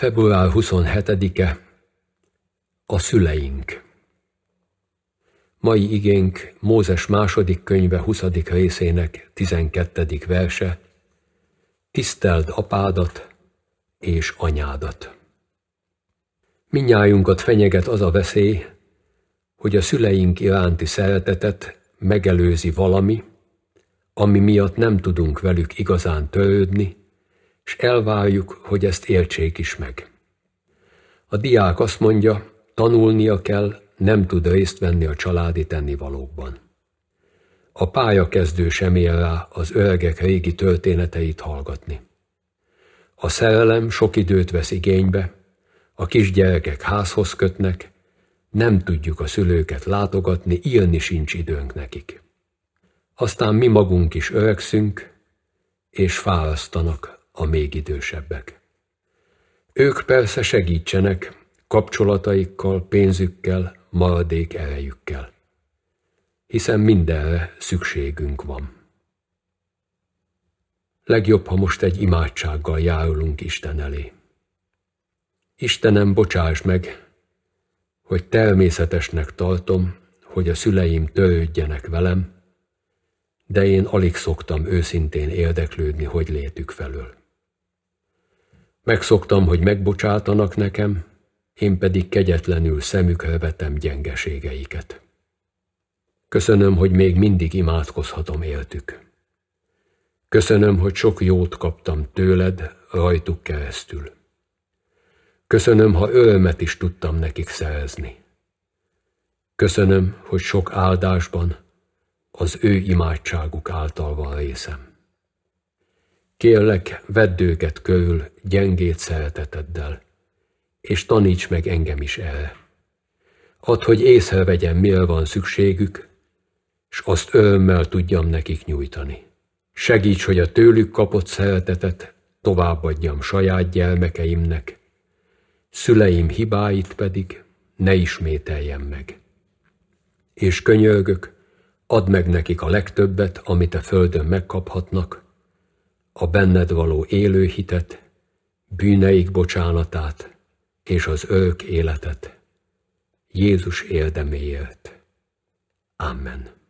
Február 27-e A szüleink Mai igénk Mózes második könyve 20. részének 12. verse Tiszteld apádat és anyádat. Minnyájunkat fenyeget az a veszély, hogy a szüleink iránti szeretetet megelőzi valami, ami miatt nem tudunk velük igazán törődni, és elváljuk, hogy ezt értsék is meg. A diák azt mondja, tanulnia kell, nem tud részt venni a családi tennivalókban. A pályakezdő sem él rá az öregek régi történeteit hallgatni. A szerelem sok időt vesz igénybe, a kisgyerekek házhoz kötnek, nem tudjuk a szülőket látogatni, írni sincs időnk nekik. Aztán mi magunk is öregszünk, és fárasztanak a még idősebbek. Ők persze segítsenek kapcsolataikkal, pénzükkel, maradék erejükkel. Hiszen mindenre szükségünk van. Legjobb, ha most egy imádsággal járulunk Isten elé. Istenem, bocsáss meg, hogy természetesnek tartom, hogy a szüleim törődjenek velem, de én alig szoktam őszintén érdeklődni, hogy létük felől. Megszoktam, hogy megbocsátanak nekem, én pedig kegyetlenül szemükre vetem gyengeségeiket. Köszönöm, hogy még mindig imádkozhatom éltük. Köszönöm, hogy sok jót kaptam tőled, rajtuk keresztül. Köszönöm, ha örömet is tudtam nekik szerezni. Köszönöm, hogy sok áldásban az ő imádságuk által van részem. Kélek, vedd őket körül gyengét szereteteddel, és taníts meg engem is erre. Add, hogy észrevegyem, mire van szükségük, s azt örömmel tudjam nekik nyújtani. Segíts, hogy a tőlük kapott szeretetet továbbadjam saját gyermekeimnek, szüleim hibáit pedig ne ismételjem meg. És könyörgök, add meg nekik a legtöbbet, amit a földön megkaphatnak, a benned való élő hitet, bűneik bocsánatát és az örök életet. Jézus érdeméért. Amen.